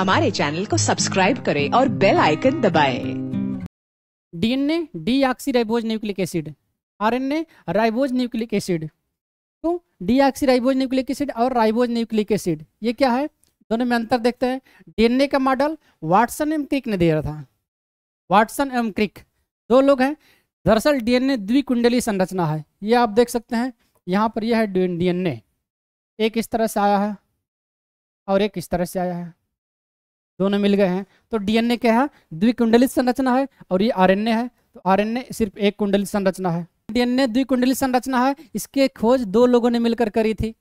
हमारे चैनल को सब्सक्राइब करें और बेल आइकन दबाएं। DNA deoxy ribose nucleic acid RNA ribose nucleic acid तो डीऑक्सी राइबोज न्यूक्लिक एसिड और राइबोज न्यूक्लिक एसिड ये क्या है दोनों में अंतर देखते हैं डीएनए का मॉडल वाटसन एम क्रिक ने दे रहा था वाटसन एम क्रिक दो लोग हैं दरअसल डीएनए द्विकुंडली संरचना है ये आप देख सकते हैं यहाँ पर यह है डीएनए एक इस तरह से आया है और एक इस तरह से आया है दोनों मिल गए हैं तो डीएनए क्या है द्विकुंडलित संरचना है और ये आरएनए है तो आरएनए सिर्फ एक कुंडलित संरचना है डीएनए द्विकुंडलित संरचना है इसके खोज दो लोगों ने मिलकर करी थी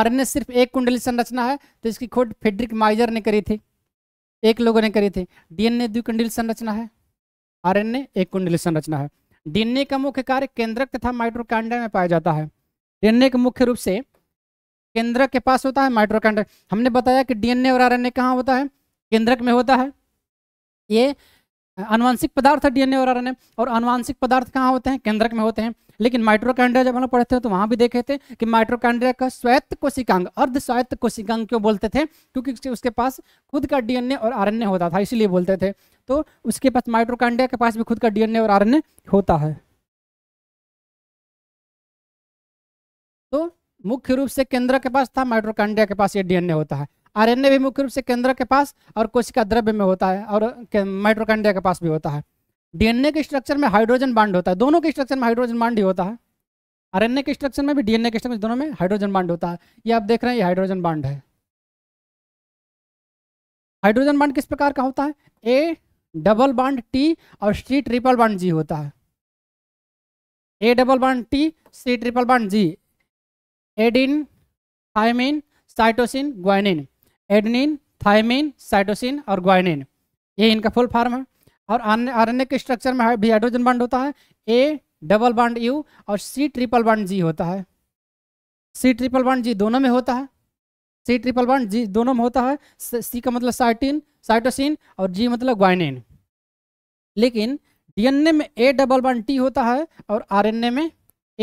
आरएनए सिर्फ एक कुंडलित संरचना है तो इसकी खोज फेड्रिक माइजर ने करी थी एक लोगों ने करी थी डीएनए द्विकुंडलित संरचना है आर एक कुंडलित संरचना है डीएनए का मुख्य कार्य केंद्रक तथा माइट्रोकांडा में पाया जाता है डीएनए के मुख्य रूप से केंद्र के पास होता है माइट्रोकांडा हमने बताया कि डीएनए और आरएनए कहाँ होता है केंद्रक में होता है ये अनुवांशिक पदार्थ है डीएनए और आरएनए और अनुवांशिक पदार्थ कहाँ होते हैं केंद्रक में होते हैं लेकिन माइट्रोकैंड्रिया जब हम लोग पढ़ते हैं तो वहाँ भी देखे थे कि माइट्रोकैंड्रिया का स्वायत्त कोशिकांग अर्ध स्वायत्त कोशिकांग क्यों बोलते थे क्योंकि उसके पास खुद का डीएनए और आरएनए होता था इसीलिए बोलते थे तो उसके पास माइट्रोकैंड्रिया के पास भी खुद का डीएनए और आर होता है तो मुख्य रूप से केंद्र के पास था माइट्रोकांड्रिया के पास ये डीएनए होता है आरएनए भी मुख्य रूप से केंद्र के पास और कोशिका द्रव्य में होता है और माइट्रोकांडिया के पास भी होता है डीएनए के स्ट्रक्चर में हाइड्रोजन बांड होता है दोनों के स्ट्रक्चर में हाइड्रोजन बांड ही होता है आरएनए के स्ट्रक्चर में भी डीएनए के स्ट्रक्चर दोनों में हाइड्रोजन बांड होता है ये आप देख रहे हैं ये हाइड्रोजन बांड है हाइड्रोजन बांड किस प्रकार का होता है ए डबल बांड टी और सी ट्रिपल बांड जी होता है A double bond T C triple bond G adenine thymine cytosine guanine adenine thymine cytosine और ग्वाइनिन ये इनका फुल फॉर्म है और आर ए के स्ट्रक्चर में भी हाइड्रोजन बॉन्ड होता है ए डबल बॉन्ड यू और सी ट्रिपल बॉन्ड जी होता है सी ट्रिपल बॉन्ड जी दोनों में होता है सी ट्रिपल बॉन्ड जी दोनों में होता है सी का मतलब साइटिन साइटोसिन और जी मतलब ग्वाइनिन लेकिन डीएनए में ए डबल बॉन्ड टी होता है और आरएनए में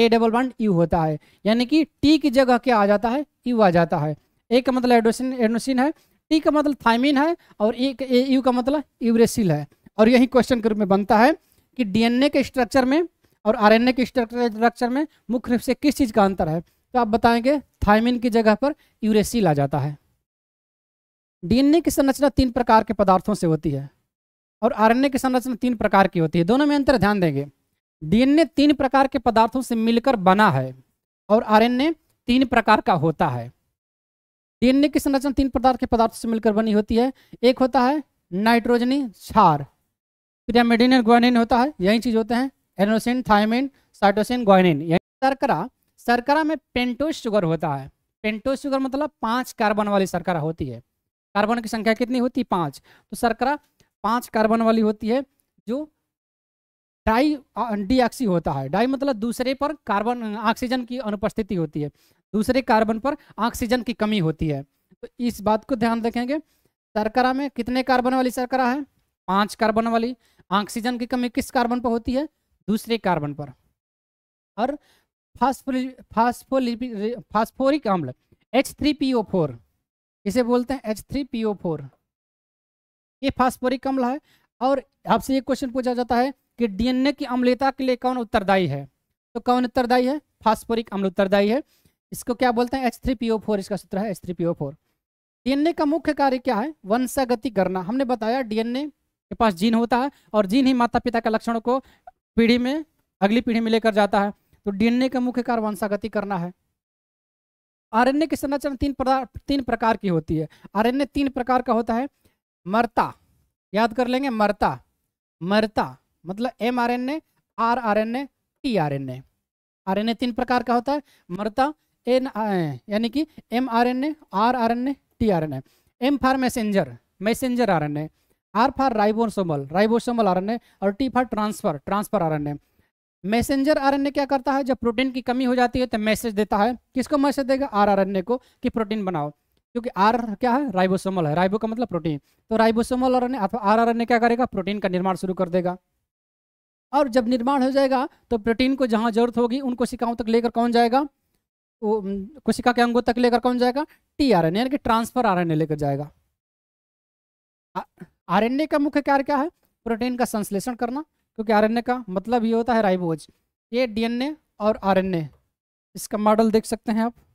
ए डबल बॉन्ड यू होता है यानी कि टी की जगह क्या आ जाता है यू आ जाता है ए का मतलब एडोसिन एडोसिन है टी का मतलब थाइमिन है और ए, ए यू का मतलब यूरेसिल है और यही क्वेश्चन के रूप में बनता है कि डीएनए के स्ट्रक्चर में और आरएनए के स्ट्रक्चर में मुख्य रूप से किस चीज़ का अंतर है तो आप बताएंगे थाइमिन की जगह पर यूरेसिल आ जाता है डीएनए की संरचना तीन प्रकार के पदार्थों से होती है और आरएनए की संरचना तीन प्रकार की होती है दोनों में अंतर ध्यान देंगे डीएनए तीन प्रकार के पदार्थों से मिलकर बना है और आरएनए तीन प्रकार का होता है डीएनए की संरचना तीन प्रकार के पदार्थों से मिलकर बनी होती है एक होता है नाइट्रोजनी क्षार पिरामिडिन और ग्वाइनिन होता है यही चीज होते हैं एनोसिन थायमिन साइटोसिन ग्वाइनिन सरकरा सरकरा में पेंटोज शुगर होता है पेंटोज शुगर मतलब पांच कार्बन वाली सरकरा होती है कार्बन की संख्या कितनी होती है पांच तो सरकरा पांच कार्बन वाली होती है जो डाई डीऑक्सी होता है डाई मतलब दूसरे पर कार्बन ऑक्सीजन की अनुपस्थिति होती है दूसरे कार्बन पर ऑक्सीजन की कमी होती है तो इस बात को ध्यान रखेंगे सरकरा में कितने कार्बन वाली सरकरा है पांच कार्बन वाली ऑक्सीजन की कमी किस कार्बन पर होती है दूसरे कार्बन पर और फास्फोरिक अम्ल H three P O four इसे बोलते हैं H three P O four ये फास्फोरिक अम्ल है और आपसे ये क्वेश्चन पूछा जाता है कि डीएनए की अम्लता के लिए कौन उत्तरदायी है तो कौन उत्तरदायी है फास्फोरिक अम्ल उत्तरदायी है इसको क्या बोलते हैं H three P O four इसका सूत्र है H three P O four DNA का मुख्य कार्य क्या है वंशागति करना हमने बताया डीएनए के पास जीन होता है और जीन ही माता पिता के लक्षणों को पीढ़ी में अगली पीढ़ी में लेकर जाता है तो डीएनए का मुख्य कार्य वंशागति करना है आरएनए की संरचना तीन प्रकार तीन प्रकार की होती है आरएनए तीन प्रकार का होता है मरता याद कर लेंगे मरता मरता मतलब M R N A R R N A T R N A R N A तीन प्रकार का होता है मरता एन यानी कि M R N A R R N A T R N A M for messenger messenger R N A R for ribosomal ribosomal R N A और T for transfer transfer R N A messenger R N A क्या करता है जब protein की कमी हो जाती है तो मैसेज देता है किसको मैसेज देगा आर आर एन ए को कि प्रोटीन बनाओ क्योंकि आर क्या है राइबोसोमल है राइबो का मतलब प्रोटीन तो राइबोसोमल ए अथवा आर आर एन ए क्या करेगा प्रोटीन का निर्माण शुरू कर देगा और जब निर्माण हो जाएगा तो प्रोटीन को जहाँ जरूरत होगी उनको कोशिकाओं तक लेकर कौन जाएगा कोशिका के अंगों तक लेकर कौन जाएगा टी आर एन यानी कि ट्रांसफर आर एन ए लेकर जाएगा आर का मुख्य कार्य क्या है प्रोटीन का संश्लेषण करना क्योंकि आर एन ए का मतलब ये होता है राइबोज ये डी एन ए और आर एन ए इसका मॉडल देख सकते हैं आप